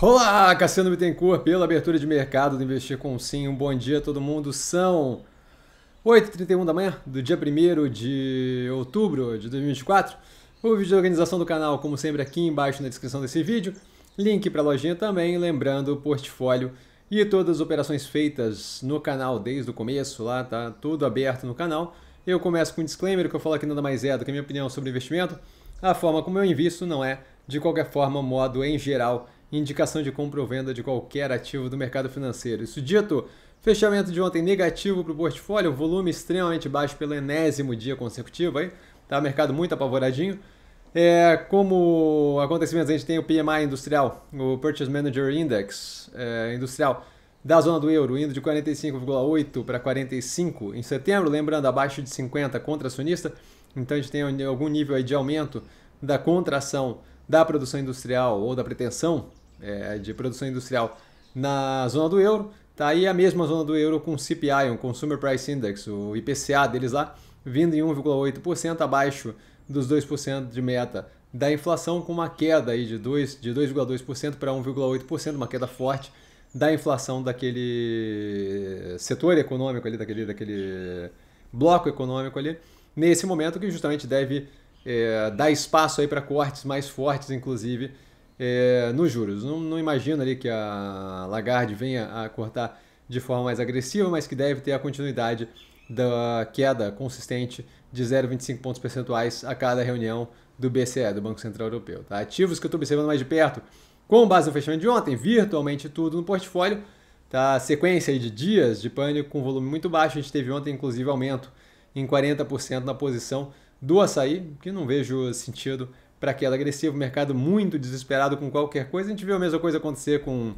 Olá, Cassiano Bittencourt, pela abertura de mercado do Investir com Sim. Um bom dia a todo mundo. São 8h31 da manhã do dia 1 de outubro de 2024. O vídeo de organização do canal, como sempre, aqui embaixo na descrição desse vídeo. Link para a lojinha também, lembrando o portfólio e todas as operações feitas no canal desde o começo, lá tá tudo aberto no canal. Eu começo com um disclaimer, que eu falo aqui nada mais é do que a minha opinião sobre investimento. A forma como eu invisto não é, de qualquer forma, modo em geral, indicação de compra ou venda de qualquer ativo do mercado financeiro. Isso dito, fechamento de ontem negativo para o portfólio, volume extremamente baixo pelo enésimo dia consecutivo, aí, tá? Mercado muito apavoradinho. É, como acontecimentos, a gente tem o PMI industrial, o Purchase Manager Index é, industrial da zona do euro, indo de 45,8 para 45 em setembro, lembrando, abaixo de 50 contra acionista. Então a gente tem algum nível de aumento da contração da produção industrial ou da pretensão é, de produção industrial na zona do euro. Está aí a mesma zona do euro com o CPI, o Consumer Price Index, o IPCA deles lá, vindo em 1,8% abaixo dos 2% de meta da inflação, com uma queda aí de 2,2% de para 1,8%, uma queda forte da inflação daquele setor econômico ali, daquele, daquele bloco econômico ali, nesse momento que justamente deve é, dar espaço aí para cortes mais fortes, inclusive, é, nos juros. Não, não, imagino ali que a Lagarde venha a cortar de forma mais agressiva, mas que deve ter a continuidade da queda consistente de 0,25 pontos percentuais a cada reunião do BCE, do Banco Central Europeu. Tá? Ativos que eu estou observando mais de perto, com base no fechamento de ontem, virtualmente tudo no portfólio, tá? sequência de dias de pânico com volume muito baixo, a gente teve ontem inclusive aumento em 40% na posição do açaí, que não vejo sentido para aquela agressiva, o mercado muito desesperado com qualquer coisa. A gente viu a mesma coisa acontecer com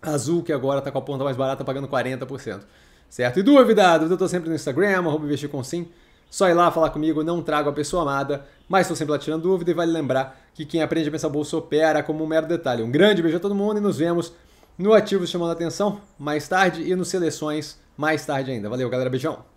Azul, que agora está com a ponta mais barata, pagando 40%. Certo? E dúvida, eu estou sempre no Instagram, arroba investir com sim. Só ir lá falar comigo, não trago a pessoa amada, mas estou sempre lá tirando dúvida e vale lembrar que quem aprende a pensar bolsa opera como um mero detalhe. Um grande beijo a todo mundo e nos vemos no Ativos Chamando a Atenção mais tarde e nos Seleções mais tarde ainda. Valeu, galera. Beijão!